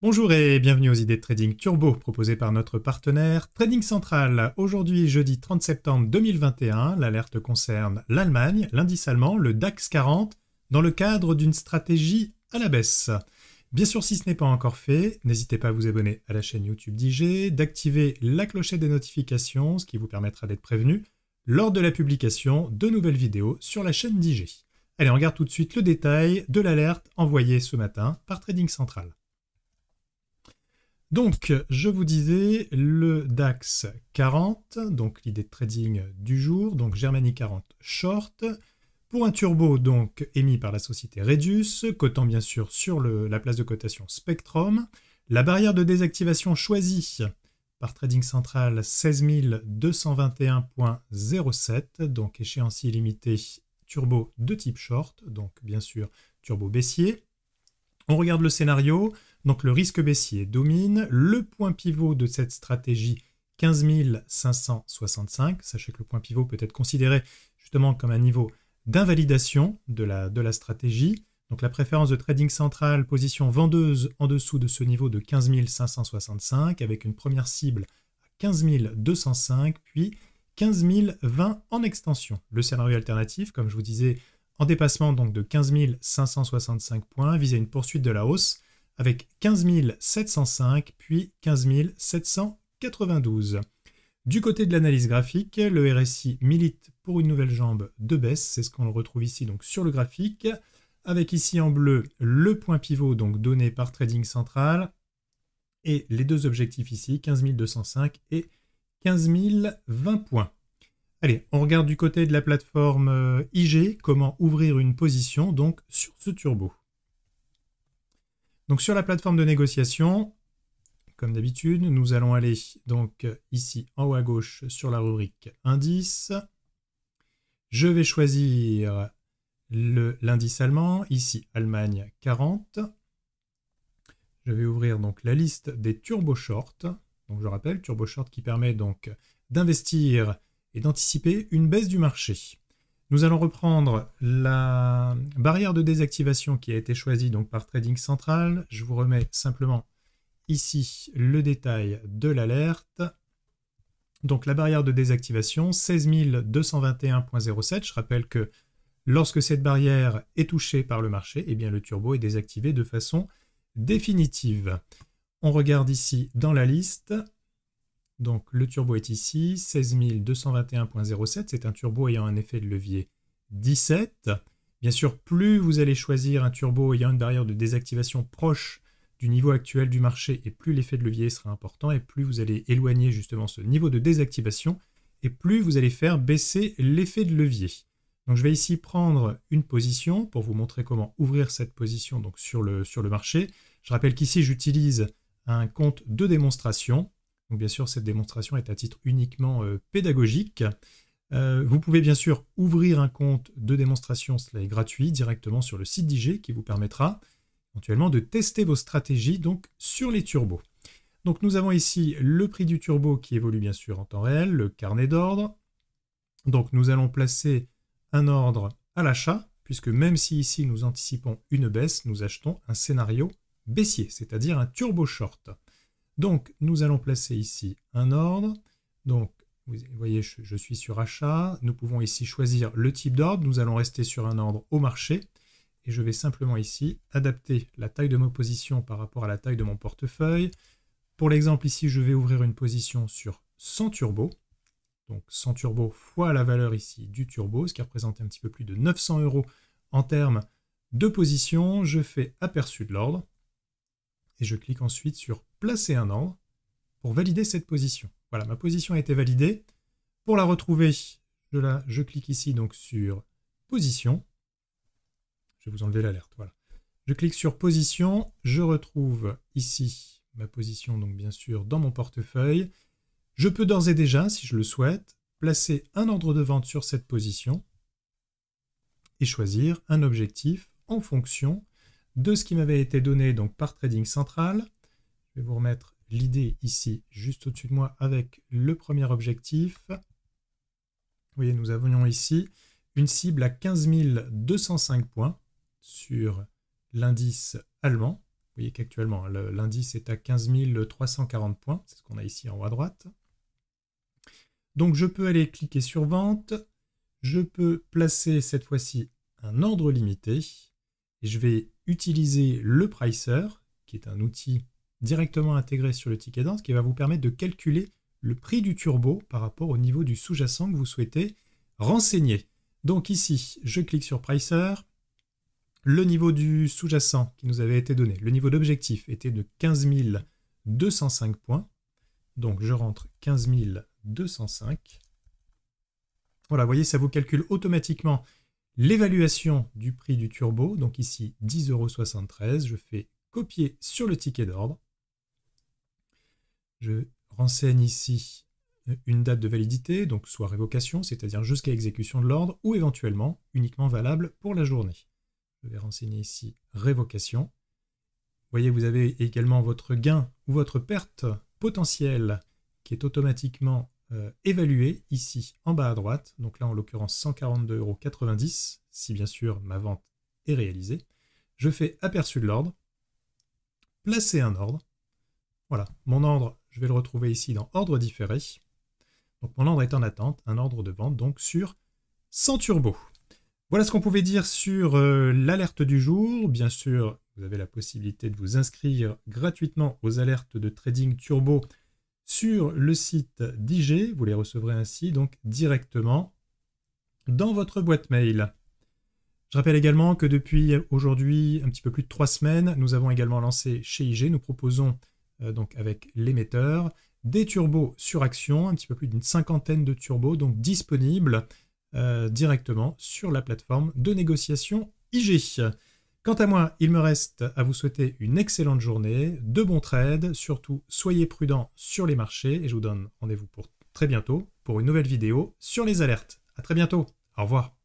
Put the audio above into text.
Bonjour et bienvenue aux idées de trading turbo proposées par notre partenaire Trading Central. Aujourd'hui, jeudi 30 septembre 2021, l'alerte concerne l'Allemagne, l'indice allemand, le DAX 40, dans le cadre d'une stratégie à la baisse. Bien sûr, si ce n'est pas encore fait, n'hésitez pas à vous abonner à la chaîne YouTube d'IG, d'activer la clochette des notifications, ce qui vous permettra d'être prévenu lors de la publication de nouvelles vidéos sur la chaîne d'IG. Allez, on regarde tout de suite le détail de l'alerte envoyée ce matin par Trading Central. Donc, je vous disais, le DAX 40, donc l'idée de trading du jour, donc Germany 40 short, pour un turbo donc émis par la société Redus, cotant bien sûr sur la place de cotation Spectrum. La barrière de désactivation choisie par Trading Central 16221.07, donc échéancier limité turbo de type short, donc bien sûr turbo baissier. On regarde le scénario, donc le risque baissier domine, le point pivot de cette stratégie 15 565, sachez que le point pivot peut être considéré justement comme un niveau d'invalidation de la, de la stratégie, donc la préférence de trading central, position vendeuse en dessous de ce niveau de 15 565 avec une première cible à 15 205 puis 15 020 en extension. Le scénario alternatif, comme je vous disais, en dépassement donc de 15 565 points visait une poursuite de la hausse avec 15 705 puis 15 792. Du côté de l'analyse graphique, le RSI milite pour une nouvelle jambe de baisse, c'est ce qu'on retrouve ici donc sur le graphique, avec ici en bleu le point pivot donc donné par Trading Central et les deux objectifs ici 15 205 et 15 020 points. Allez, on regarde du côté de la plateforme euh, IG comment ouvrir une position donc sur ce turbo. Donc sur la plateforme de négociation, comme d'habitude, nous allons aller donc ici en haut à gauche sur la rubrique indice. Je vais choisir l'indice allemand, ici Allemagne 40. Je vais ouvrir donc la liste des turbo short. Donc je rappelle, turbo short qui permet donc d'investir d'anticiper une baisse du marché. Nous allons reprendre la barrière de désactivation qui a été choisie donc par Trading Central. Je vous remets simplement ici le détail de l'alerte. Donc la barrière de désactivation 16221.07. Je rappelle que lorsque cette barrière est touchée par le marché, eh bien le turbo est désactivé de façon définitive. On regarde ici dans la liste donc le turbo est ici, 16221.07, c'est un turbo ayant un effet de levier 17. Bien sûr, plus vous allez choisir un turbo ayant une barrière de désactivation proche du niveau actuel du marché, et plus l'effet de levier sera important, et plus vous allez éloigner justement ce niveau de désactivation, et plus vous allez faire baisser l'effet de levier. Donc je vais ici prendre une position pour vous montrer comment ouvrir cette position donc sur, le, sur le marché. Je rappelle qu'ici j'utilise un compte de démonstration bien sûr, cette démonstration est à titre uniquement euh, pédagogique. Euh, vous pouvez bien sûr ouvrir un compte de démonstration, cela est gratuit, directement sur le site d'IG qui vous permettra éventuellement de tester vos stratégies donc sur les turbos. Donc nous avons ici le prix du turbo qui évolue bien sûr en temps réel, le carnet d'ordre. Donc nous allons placer un ordre à l'achat, puisque même si ici nous anticipons une baisse, nous achetons un scénario baissier, c'est-à-dire un turbo short. Donc, nous allons placer ici un ordre. Donc, vous voyez, je, suis sur achat. Nous pouvons ici choisir le type d'ordre. Nous allons rester sur un ordre au marché. Et je vais simplement ici adapter la taille de ma position par rapport à la taille de mon portefeuille. Pour l'exemple ici, je vais ouvrir une position sur 100 turbo. Donc 100 turbo fois la valeur ici du turbo, ce qui représente un petit peu plus de 900 euros en termes de position. Je fais aperçu de l'ordre et je clique ensuite sur placer un ordre pour valider cette position. Voilà, ma position a été validée. Pour la retrouver, je, je clique ici donc sur position. Je vais vous enlever l'alerte, voilà. Je clique sur position, je retrouve ici ma position donc bien sûr dans mon portefeuille. Je peux d'ores et déjà, si je le souhaite, placer un ordre de vente sur cette position et choisir un objectif en fonction de ce qui m'avait été donné donc par Trading Central. Je vais vous remettre l'idée ici juste au-dessus de moi avec le premier objectif. Vous voyez, nous avions ici une cible à 15 205 points sur l'indice allemand. Vous voyez qu'actuellement, l'indice est à 15 340 points. C'est ce qu'on a ici en haut à droite. Donc, je peux aller cliquer sur vente. Je peux placer cette fois-ci un ordre limité. Et je vais utiliser le pricer, qui est un outil directement intégré sur le ticket qui va vous permettre de calculer le prix du turbo par rapport au niveau du sous-jacent que vous souhaitez renseigner. Donc ici, je clique sur Pricer. Le niveau du sous-jacent qui nous avait été donné, le niveau d'objectif était de 15 205 points. Donc je rentre 15 205. Voilà, vous voyez, ça vous calcule automatiquement l'évaluation du prix du turbo, donc ici 10,73€. Je fais copier sur le ticket d'ordre. Je renseigne ici une date de validité, donc soit révocation, c'est-à-dire jusqu'à exécution de l'ordre, ou éventuellement uniquement valable pour la journée. Je vais renseigner ici révocation. Vous voyez, vous avez également votre gain ou votre perte potentielle qui est automatiquement Évaluer euh, évalué ici en bas à droite, donc là en l'occurrence 142,90€, si bien sûr ma vente est réalisée. Je fais aperçu de l'ordre, placer un ordre. Voilà, mon ordre, je vais le retrouver ici dans ordre différé. Donc mon ordre est en attente, un ordre de vente donc sur 100 turbo. Voilà ce qu'on pouvait dire sur euh, l'alerte du jour. Bien sûr, vous avez la possibilité de vous inscrire gratuitement aux alertes de trading turbo sur le site d'IG. Vous les recevrez ainsi donc directement dans votre boîte mail. Je rappelle également que depuis aujourd'hui un petit peu plus de trois semaines, nous avons également lancé chez IG, nous proposons euh, donc avec l'émetteur des turbos sur action, un petit peu plus d'une cinquantaine de turbos donc disponibles euh, directement sur la plateforme de négociation IG. Quant à moi, il me reste à vous souhaiter une excellente journée, de bons trades, surtout soyez prudents sur les marchés et je vous donne rendez-vous pour très bientôt pour une nouvelle vidéo sur les alertes. À très bientôt, au revoir.